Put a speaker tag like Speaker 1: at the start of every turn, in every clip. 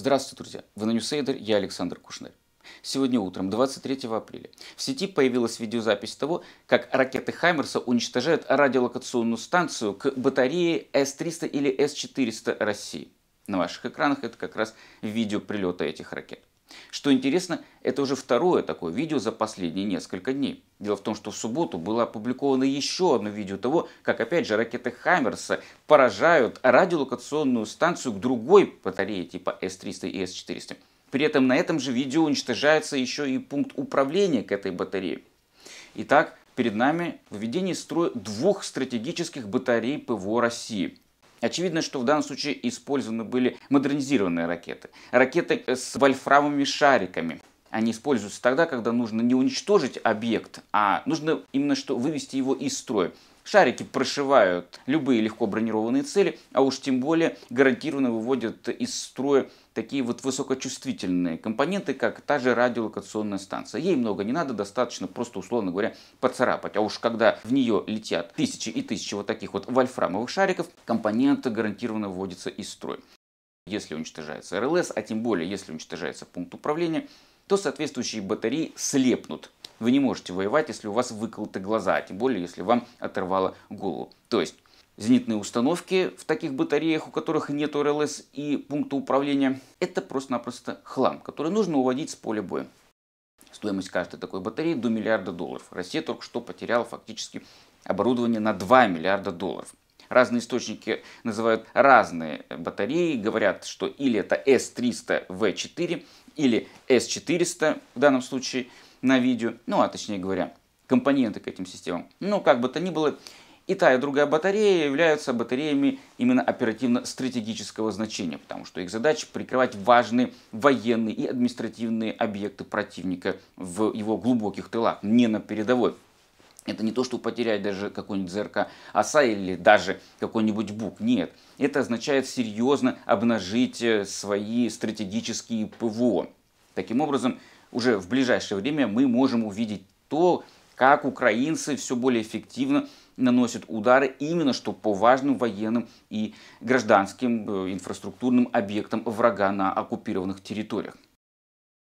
Speaker 1: Здравствуйте, друзья! Вы на Ньюсейдер, я Александр Кушнер. Сегодня утром, 23 апреля, в сети появилась видеозапись того, как ракеты «Хаймерса» уничтожают радиолокационную станцию к батарее С-300 или С-400 России. На ваших экранах это как раз видео прилета этих ракет. Что интересно, это уже второе такое видео за последние несколько дней. Дело в том, что в субботу было опубликовано еще одно видео того, как опять же ракеты Хаммерса поражают радиолокационную станцию к другой батарее типа С-300 и С-400. При этом на этом же видео уничтожается еще и пункт управления к этой батарее. Итак, перед нами введение строя двух стратегических батарей ПВО России – Очевидно, что в данном случае использованы были модернизированные ракеты. Ракеты э, с вольфрамовыми шариками. Они используются тогда, когда нужно не уничтожить объект, а нужно именно что вывести его из строя. Шарики прошивают любые легко бронированные цели, а уж тем более гарантированно выводят из строя такие вот высокочувствительные компоненты, как та же радиолокационная станция. Ей много не надо, достаточно просто, условно говоря, поцарапать. А уж когда в нее летят тысячи и тысячи вот таких вот вольфрамовых шариков, компоненты гарантированно вводятся из строя. Если уничтожается РЛС, а тем более если уничтожается пункт управления, то соответствующие батареи слепнут вы не можете воевать, если у вас выколоты глаза, а тем более, если вам оторвало голову. То есть зенитные установки в таких батареях, у которых нет РЛС и пункта управления, это просто-напросто хлам, который нужно уводить с поля боя. Стоимость каждой такой батареи до миллиарда долларов. Россия только что потеряла фактически оборудование на 2 миллиарда долларов. Разные источники называют разные батареи, говорят, что или это S300 V4, или S400 в данном случае – на видео, ну а точнее говоря, компоненты к этим системам. Ну, как бы то ни было, и та, и другая батарея являются батареями именно оперативно-стратегического значения, потому что их задача прикрывать важные военные и административные объекты противника в его глубоких тылах, не на передовой. Это не то, что потерять даже какой-нибудь ЗРК ОСА или даже какой-нибудь БУК. Нет. Это означает серьезно обнажить э, свои стратегические ПВО. Таким образом, уже в ближайшее время мы можем увидеть то, как украинцы все более эффективно наносят удары именно что по важным военным и гражданским э, инфраструктурным объектам врага на оккупированных территориях.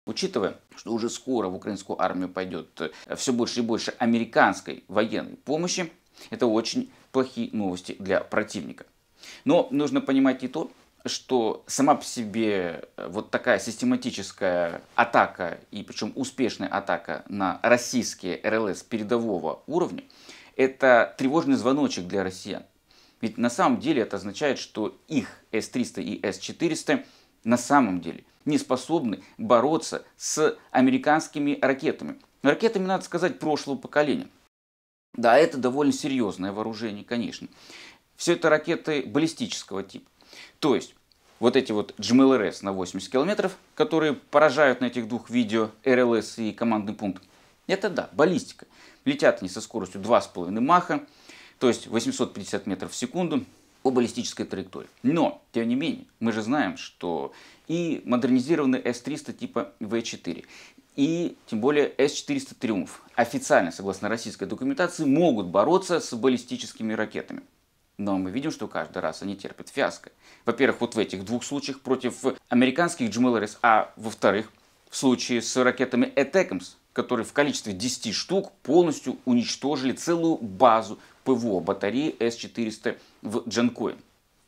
Speaker 1: Учитывая, что уже скоро в украинскую армию пойдет э, все больше и больше американской военной помощи, это очень плохие новости для противника. Но нужно понимать и то, что сама по себе э, вот такая систематическая атака, и причем успешная атака на российские РЛС передового уровня, это тревожный звоночек для россиян. Ведь на самом деле это означает, что их С-300 и С-400 на самом деле не способны бороться с американскими ракетами. Ракетами, надо сказать, прошлого поколения. Да, это довольно серьезное вооружение, конечно. Все это ракеты баллистического типа. То есть вот эти вот GMLRS на 80 километров, которые поражают на этих двух видео РЛС и командный пункт, это да, баллистика. Летят они со скоростью 2,5 маха, то есть 850 метров в секунду по баллистической траектории. Но, тем не менее, мы же знаем, что и модернизированный С-300 типа В-4, и тем более С-400 «Триумф» официально, согласно российской документации, могут бороться с баллистическими ракетами. Но мы видим, что каждый раз они терпят фиаско. Во-первых, вот в этих двух случаях против американских GMLRS, а во-вторых, в случае с ракетами Атакамс, которые в количестве 10 штук полностью уничтожили целую базу ПВО батареи С-400 в Джанкое.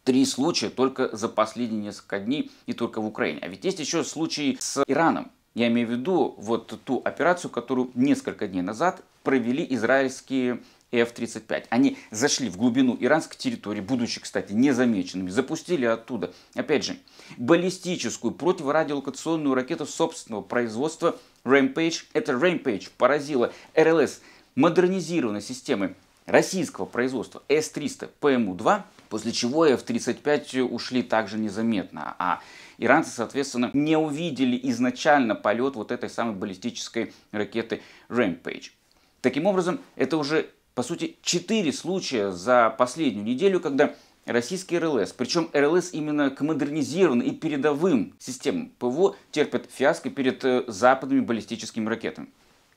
Speaker 1: Три случая только за последние несколько дней и только в Украине. А ведь есть еще случаи с Ираном. Я имею в виду вот ту операцию, которую несколько дней назад провели израильские и F-35. Они зашли в глубину иранской территории, будучи, кстати, незамеченными, запустили оттуда, опять же, баллистическую противорадиолокационную ракету собственного производства Rampage. Это Rampage поразила РЛС модернизированной системы российского производства С-300 ПМУ-2, после чего F-35 ушли также незаметно, а иранцы, соответственно, не увидели изначально полет вот этой самой баллистической ракеты Rampage. Таким образом, это уже по сути, четыре случая за последнюю неделю, когда российские РЛС, причем РЛС именно к модернизированным и передовым системам ПВО терпят фиаско перед э, западными баллистическими ракетами.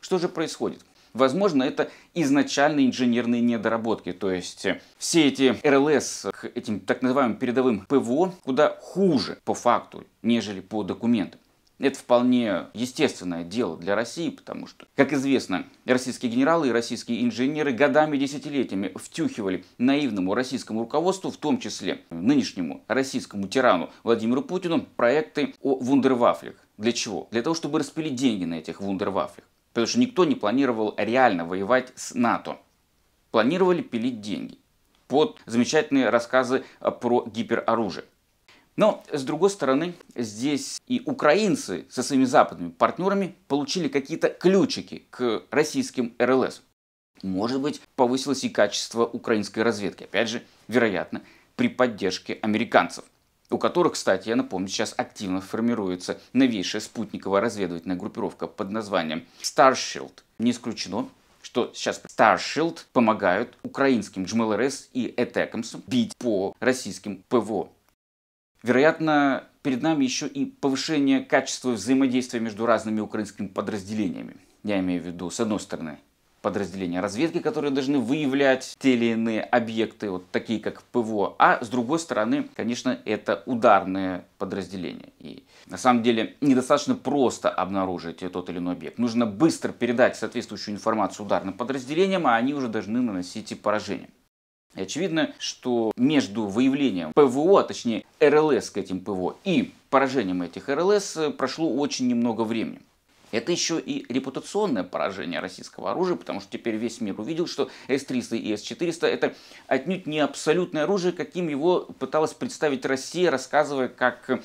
Speaker 1: Что же происходит? Возможно, это изначальные инженерные недоработки, то есть э, все эти РЛС к этим так называемым передовым ПВО куда хуже по факту, нежели по документам. Это вполне естественное дело для России, потому что, как известно, российские генералы и российские инженеры годами десятилетиями втюхивали наивному российскому руководству, в том числе нынешнему российскому тирану Владимиру Путину, проекты о вундервафлях. Для чего? Для того, чтобы распилить деньги на этих вундервафлях. Потому что никто не планировал реально воевать с НАТО. Планировали пилить деньги. Под замечательные рассказы про гипероружие. Но, с другой стороны, здесь и украинцы со своими западными партнерами получили какие-то ключики к российским РЛС. Может быть, повысилось и качество украинской разведки. Опять же, вероятно, при поддержке американцев у которых, кстати, я напомню, сейчас активно формируется новейшая спутниковая разведывательная группировка под названием Starshield. Не исключено, что сейчас Starshield помогают украинским GMLRS и ETECOMS бить по российским ПВО. Вероятно, перед нами еще и повышение качества взаимодействия между разными украинскими подразделениями. Я имею в виду, с одной стороны, подразделения разведки, которые должны выявлять те или иные объекты, вот такие как ПВО, а с другой стороны, конечно, это ударные подразделения. И на самом деле недостаточно просто обнаружить тот или иной объект. Нужно быстро передать соответствующую информацию ударным подразделениям, а они уже должны наносить и поражение. И очевидно, что между выявлением ПВО, а точнее РЛС к этим ПВО и поражением этих РЛС э, прошло очень немного времени. Это еще и репутационное поражение российского оружия, потому что теперь весь мир увидел, что С-300 и С-400 это отнюдь не абсолютное оружие, каким его пыталась представить Россия, рассказывая, как э,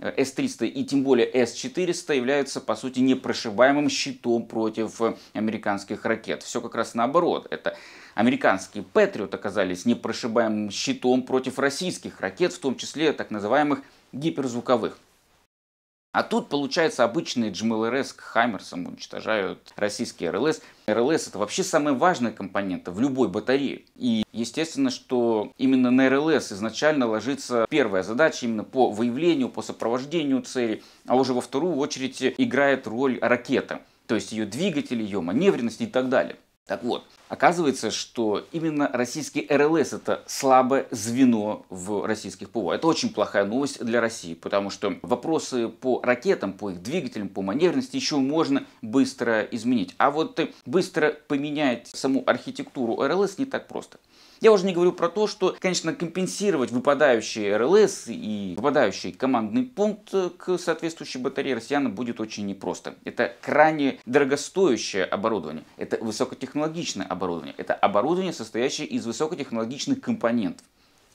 Speaker 1: S-300 э, и тем более S-400 являются, по сути, непрошибаемым щитом против э, американских ракет. Все как раз наоборот. Это американские Патриот оказались непрошибаемым щитом против российских ракет, в том числе так называемых гиперзвуковых. А тут, получается, обычные gml к Хаймерсам уничтожают российские РЛС. РЛС это вообще самая важная компонента в любой батарее. И естественно, что именно на РЛС изначально ложится первая задача именно по выявлению, по сопровождению цели, а уже во вторую очередь играет роль ракета. То есть ее двигатель, ее маневренность и так далее. Так вот, оказывается, что именно российский РЛС это слабое звено в российских ПВО. Это очень плохая новость для России, потому что вопросы по ракетам, по их двигателям, по маневренности еще можно быстро изменить. А вот быстро поменять саму архитектуру РЛС не так просто. Я уже не говорю про то, что, конечно, компенсировать выпадающие РЛС и выпадающий командный пункт э, к соответствующей батарее россиянам будет очень непросто. Это крайне дорогостоящее оборудование, это высокотехнологичное оборудование, это оборудование, состоящее из высокотехнологичных компонентов.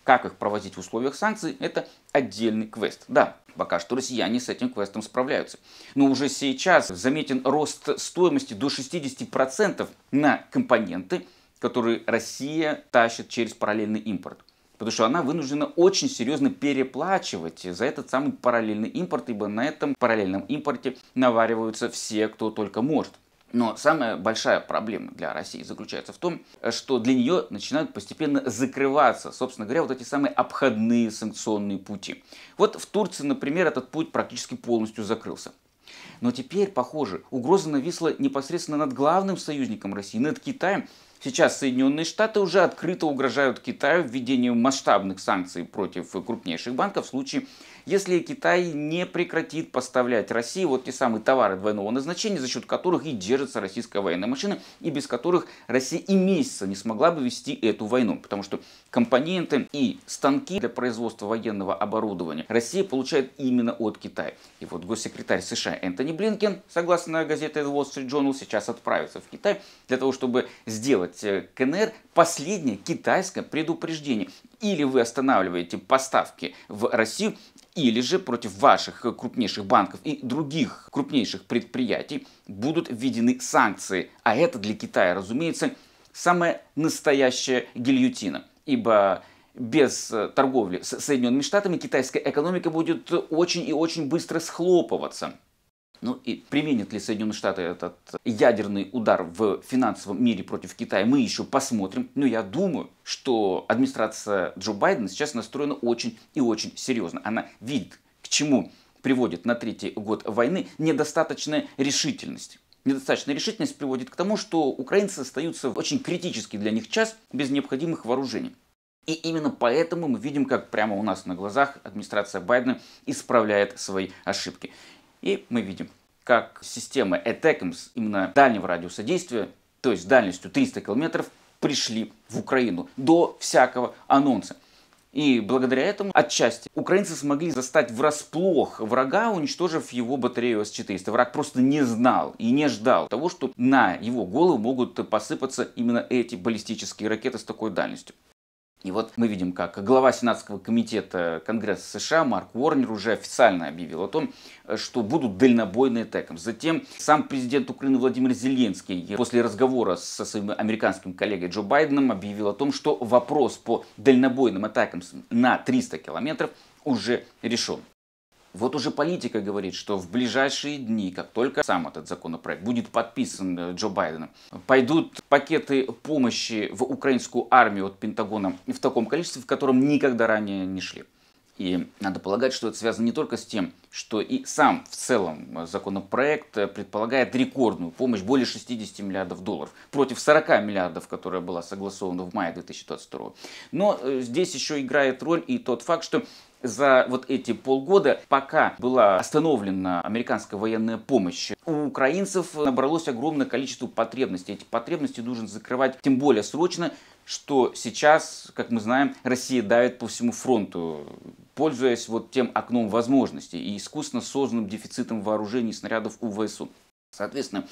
Speaker 1: Как их проводить в условиях санкций, это отдельный квест. Да, пока что россияне с этим квестом справляются. Но уже сейчас заметен рост стоимости до 60% на компоненты, который Россия тащит через параллельный импорт. Потому что она вынуждена очень серьезно переплачивать за этот самый параллельный импорт, ибо на этом параллельном импорте навариваются все, кто только может. Но самая большая проблема для России заключается в том, что для нее начинают постепенно закрываться, собственно говоря, вот эти самые обходные санкционные пути. Вот в Турции, например, этот путь практически полностью закрылся. Но теперь, похоже, угроза нависла непосредственно над главным союзником России, над Китаем, Сейчас Соединенные Штаты уже открыто угрожают Китаю введением масштабных санкций против крупнейших банков в случае если Китай не прекратит поставлять России вот те самые товары двойного назначения, за счет которых и держится российская военная машина, и без которых Россия и месяца не смогла бы вести эту войну, потому что компоненты и станки для производства военного оборудования Россия получает именно от Китая. И вот госсекретарь США Энтони Блинкен, согласно газете The Wall Street Journal, сейчас отправится в Китай для того, чтобы сделать э, КНР последнее китайское предупреждение. Или вы останавливаете поставки в Россию, или же против ваших э, крупнейших банков и других крупнейших предприятий будут введены санкции. А это для Китая, разумеется, самая настоящая гильютина, Ибо без э, торговли с Соединенными Штатами китайская экономика будет очень и очень быстро схлопываться. Ну и применят ли Соединенные Штаты этот ядерный удар в финансовом мире против Китая, мы еще посмотрим. Но я думаю, что администрация Джо Байдена сейчас настроена очень и очень серьезно. Она видит, к чему приводит на третий год войны недостаточная решительность. Недостаточная решительность приводит к тому, что украинцы остаются в очень критический для них час без необходимых вооружений. И именно поэтому мы видим, как прямо у нас на глазах администрация Байдена исправляет свои ошибки. И мы видим, как системы ETECMS именно дальнего радиуса действия, то есть с дальностью 300 километров, пришли в Украину до всякого анонса. И благодаря этому отчасти украинцы смогли застать врасплох врага, уничтожив его батарею С-400. Враг просто не знал и не ждал того, что на его голову могут посыпаться именно эти баллистические ракеты с такой дальностью. И вот мы видим, как глава Сенатского комитета Конгресса США Марк Уорнер уже официально объявил о том, что будут дальнобойные ТЭКом. Затем сам президент Украины Владимир Зеленский после разговора со своим американским коллегой Джо Байденом объявил о том, что вопрос по дальнобойным атакам на 300 километров уже решен. Вот уже политика говорит, что в ближайшие дни, как только сам этот законопроект будет подписан э, Джо Байденом, пойдут пакеты помощи в украинскую армию от Пентагона в таком количестве, в котором никогда ранее не шли. И надо полагать, что это связано не только с тем, что и сам в целом э, законопроект э, предполагает рекордную помощь более 60 миллиардов долларов против 40 миллиардов, которая была согласована в мае 2022. Но здесь еще играет роль и тот факт, что за вот эти полгода, пока была остановлена американская военная помощь, у украинцев набралось огромное количество потребностей. Эти потребности нужно закрывать тем более срочно, что сейчас, как мы знаем, Россия давит по всему фронту, пользуясь вот тем окном возможностей и искусственно созданным дефицитом вооружений и снарядов у ВСУ. Соответственно,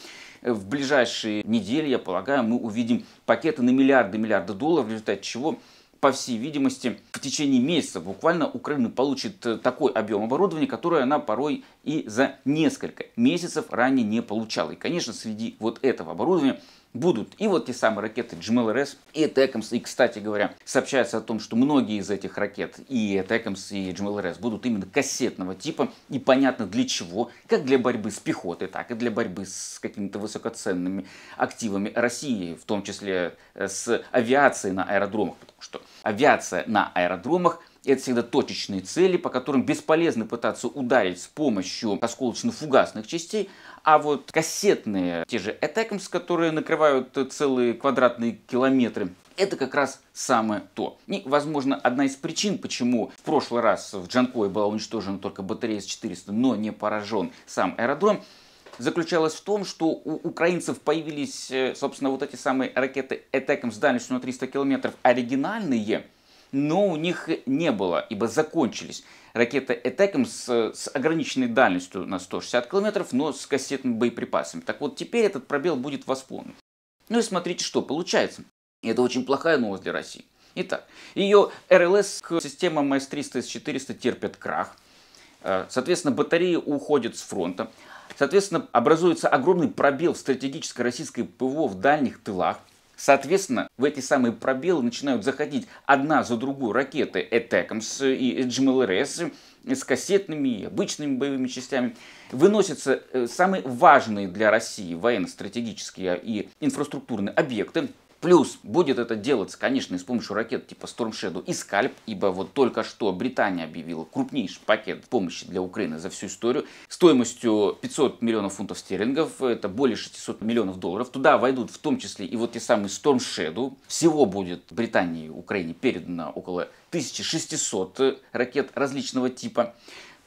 Speaker 1: в ближайшие недели, я полагаю, мы увидим пакеты на миллиарды-миллиарды долларов, в результате чего по всей видимости, в течение месяца буквально Украина получит э, такой объем оборудования, который она порой и за несколько месяцев ранее не получала. И, конечно, среди вот этого оборудования будут и вот те самые ракеты GMLRS и TECMS. И, кстати говоря, сообщается о том, что многие из этих ракет и TECMS, и GMLRS будут именно кассетного типа. И понятно для чего, как для борьбы с пехотой, так и для борьбы с какими-то высокоценными активами России, в том числе э, с авиацией на аэродромах. Потому что авиация на аэродромах это всегда точечные цели, по которым бесполезно пытаться ударить с помощью осколочно-фугасных частей, а вот кассетные, те же Attackms, которые накрывают целые квадратные километры, это как раз самое то. И, возможно, одна из причин, почему в прошлый раз в Джанкое была уничтожена только батарея с 400, но не поражен сам аэродром, заключалась в том, что у украинцев появились, э, собственно, вот эти самые ракеты Этеком с дальностью на 300 километров оригинальные – но у них не было, ибо закончились ракеты Этеком с, с ограниченной дальностью на 160 км, но с кассетными боеприпасами. Так вот, теперь этот пробел будет восполнен. Ну и смотрите, что получается. Это очень плохая новость для России. Итак, ее РЛС к системам мс 300 С-400 терпят крах. Э, соответственно, батареи уходят с фронта. Соответственно, образуется огромный пробел в стратегической российской ПВО в дальних тылах. Соответственно, в эти самые пробелы начинают заходить одна за другой ракеты «Этекомс» и «Джмлрс», эм с кассетными и обычными боевыми частями, выносятся э, самые важные для России военно-стратегические и инфраструктурные объекты, Плюс будет это делаться, конечно, с помощью ракет типа Storm Shadow и Scalp, ибо вот только что Британия объявила крупнейший пакет помощи для Украины за всю историю стоимостью 500 миллионов фунтов стерлингов, это более 600 миллионов долларов. Туда войдут в том числе и вот те самые Storm Shadow. Всего будет Британии и Украине передано около 1600 ракет различного типа.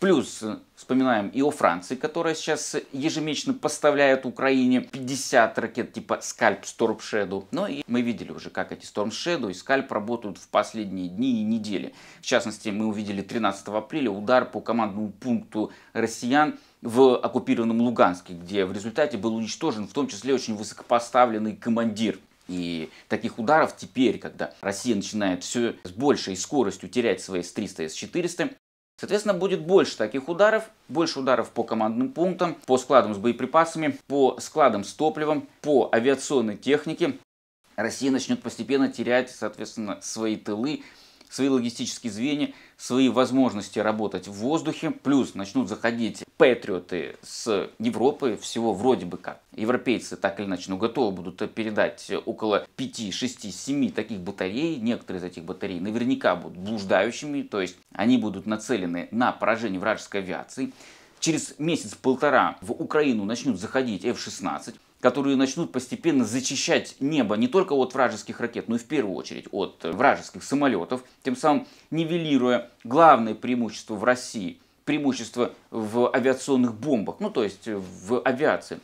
Speaker 1: Плюс вспоминаем и о Франции, которая сейчас ежемесячно поставляет Украине 50 ракет типа Скальп Storm Shadow. Но ну и мы видели уже, как эти Storm Shadow и Скальп работают в последние дни и недели. В частности, мы увидели 13 апреля удар по командному пункту россиян в оккупированном Луганске, где в результате был уничтожен в том числе очень высокопоставленный командир и таких ударов теперь, когда Россия начинает все с большей скоростью терять свои С-300 и С-400, Соответственно, будет больше таких ударов, больше ударов по командным пунктам, по складам с боеприпасами, по складам с топливом, по авиационной технике. Россия начнет постепенно терять, соответственно, свои тылы, свои логистические звенья, свои возможности работать в воздухе, плюс начнут заходить патриоты с Европы, всего вроде бы как. Европейцы так или иначе, но ну, готовы будут передать около 5, 6, 7 таких батарей. Некоторые из этих батарей наверняка будут блуждающими, то есть они будут нацелены на поражение вражеской авиации. Через месяц-полтора в Украину начнут заходить F-16 которые начнут постепенно зачищать небо не только от вражеских ракет, но и в первую очередь от вражеских самолетов, тем самым нивелируя главное преимущество в России, преимущество в авиационных бомбах, ну то есть в авиации.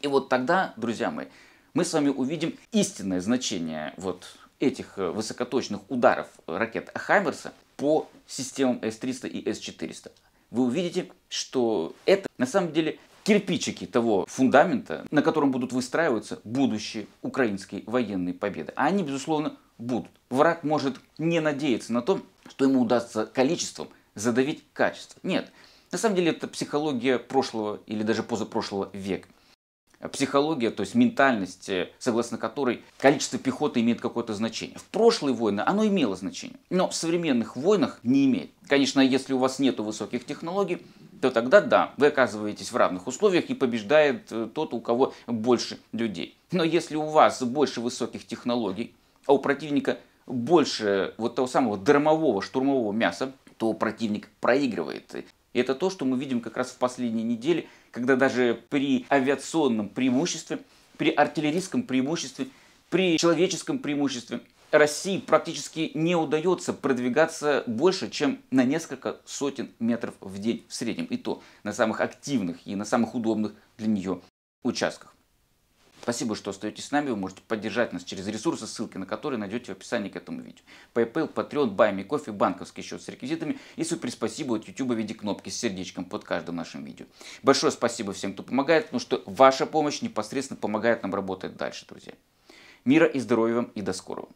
Speaker 1: И вот тогда, друзья мои, мы с вами увидим истинное значение вот этих э, высокоточных ударов ракет Хаймерса по системам С-300 и С-400. Вы увидите, что это на самом деле кирпичики того фундамента, на котором будут выстраиваться будущие украинские военные победы. А они, безусловно, будут. Враг может не надеяться на то, что ему удастся количеством задавить качество. Нет, на самом деле это психология прошлого или даже позапрошлого века. Психология, то есть ментальность, э, согласно которой количество пехоты имеет какое-то значение. В прошлые войны оно имело значение, но в современных войнах не имеет. Конечно, если у вас нет высоких технологий, то тогда да, вы оказываетесь в равных условиях и побеждает э, тот, у кого больше людей. Но если у вас больше высоких технологий, а у противника больше вот того самого драмового штурмового мяса, то противник проигрывает. И это то, что мы видим как раз в последние недели, когда даже при авиационном преимуществе, при артиллерийском преимуществе при человеческом преимуществе России практически не удается продвигаться больше, чем на несколько сотен метров в день в среднем, и то на самых активных и на самых удобных для нее участках. Спасибо, что остаетесь с нами. Вы можете поддержать нас через ресурсы, ссылки на которые найдете в описании к этому видео. PayPal, Patreon, Buy Me Coffee, банковский счет с реквизитами и суперспасибо от YouTube в виде кнопки с сердечком под каждым нашим видео. Большое спасибо всем, кто помогает, потому что ваша помощь непосредственно помогает нам работать дальше, друзья. Мира и здоровья вам и до скорого.